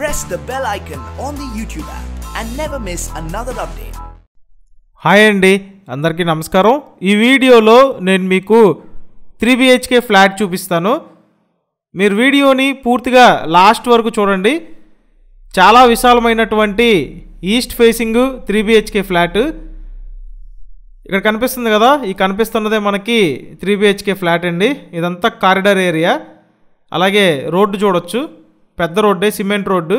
press the bell icon on the YouTube app and never miss another update. Hi అండి అందరికీ నమస్కారం ఈ వీడియోలో నేను మీకు త్రీ బిహెచ్కే ఫ్లాట్ చూపిస్తాను మీరు వీడియోని పూర్తిగా లాస్ట్ వరకు చూడండి చాలా విశాలమైనటువంటి east facing three BHK flat ఇక్కడ కనిపిస్తుంది కదా ఈ కనిపిస్తున్నదే మనకి త్రీ బిహెచ్కే ఫ్లాట్ అండి ఇదంతా కారిడార్ ఏరియా అలాగే రోడ్డు చూడొచ్చు పెద్ద రోడ్డే సిమెంట్ రోడ్డు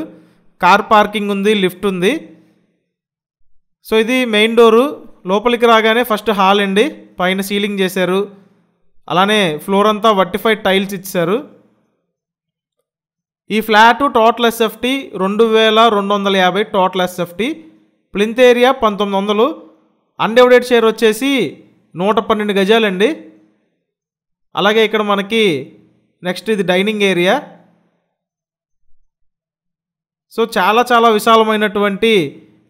కార్ పార్కింగ్ ఉంది లిఫ్ట్ ఉంది సో ఇది మెయిన్ డోరు లోపలికి రాగానే ఫస్ట్ హాల్ అండి పైన సీలింగ్ చేశారు అలానే ఫ్లోర్ అంతా వర్టిఫైడ్ టైల్స్ ఇచ్చారు ఈ ఫ్లాట్ టోటల్ ఎస్ఎఫ్టీ రెండు వేల రెండు వందల యాభై టోటల్ ఎస్ఎఫ్టీ ప్లింత్ ఏరియా పంతొమ్మిది వందలు అన్డివైడెడ్ షేర్ వచ్చేసి నూట పన్నెండు గజాలండి అలాగే ఇక్కడ మనకి నెక్స్ట్ ఇది డైనింగ్ ఏరియా సో చాలా చాలా విశాలమైనటువంటి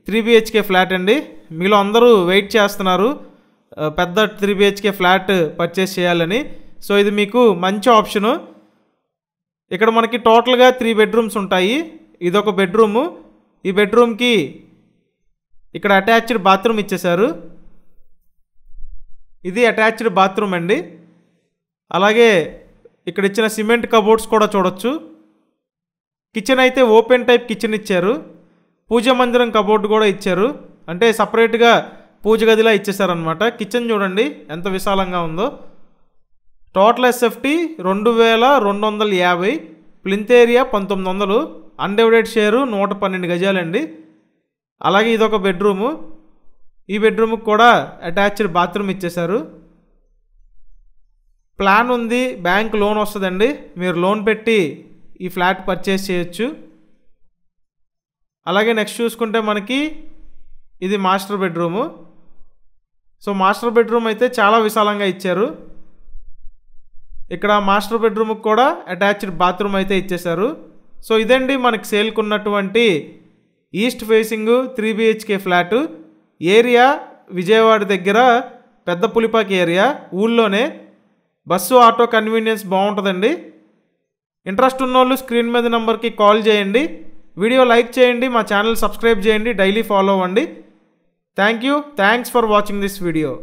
త్రీ బిహెచ్కే ఫ్లాట్ అండి మీలో అందరూ వెయిట్ చేస్తున్నారు పెద్ద త్రీ బిహెచ్కే ఫ్లాట్ పర్చేస్ చేయాలని సో ఇది మీకు మంచి ఆప్షను ఇక్కడ మనకి టోటల్గా త్రీ బెడ్రూమ్స్ ఉంటాయి ఇది ఒక బెడ్రూము ఈ బెడ్రూమ్కి ఇక్కడ అటాచ్డ్ బాత్రూమ్ ఇచ్చేశారు ఇది అటాచ్డ్ బాత్రూమ్ అండి అలాగే ఇక్కడ ఇచ్చిన సిమెంట్ కబోర్డ్స్ కూడా చూడొచ్చు కిచెన్ అయితే ఓపెన్ టైప్ కిచెన్ ఇచ్చారు పూజ మందిరం కబోర్డు కూడా ఇచ్చారు అంటే సపరేట్గా పూజ గదిలా ఇచ్చేసారనమాట కిచెన్ చూడండి ఎంత విశాలంగా ఉందో టోటల్ ఎస్ఎఫ్టీ రెండు వేల రెండు వందల యాభై ప్లింత్ ఏరియా పంతొమ్మిది వందలు అన్డివైడెడ్ షేరు నూట పన్నెండు గజాలండి అలాగే ఇదొక బెడ్రూము ఈ బెడ్రూమ్కి కూడా అటాచ్డ్ బాత్రూమ్ ఇచ్చేశారు ప్లాన్ ఉంది బ్యాంక్ లోన్ వస్తుందండి మీరు లోన్ పెట్టి ఈ ఫ్లాట్ పర్చేస్ చేయొచ్చు అలాగే నెక్స్ట్ చూసుకుంటే మనకి ఇది master bedroom so master bedroom అయితే చాలా విశాలంగా ఇచ్చారు ఇక్కడ మాస్టర్ బెడ్రూమ్కి కూడా అటాచ్డ్ బాత్రూమ్ అయితే ఇచ్చేశారు సో ఇదండి మనకి సేల్కున్నటువంటి east facing three BHK flat area Vijayawada దగ్గర పెద్ద పులిపాకి ఏరియా ఊళ్ళోనే బస్సు ఆటో కన్వీనియన్స్ బాగుంటుందండి ఇంట్రెస్ట్ ఉన్నోళ్ళు స్క్రీన్ మీద నెంబర్కి కాల్ చేయండి వీడియో లైక్ చేయండి మా ఛానల్ సబ్స్క్రైబ్ చేయండి డైలీ ఫాలో అవ్వండి thank you thanks for watching this video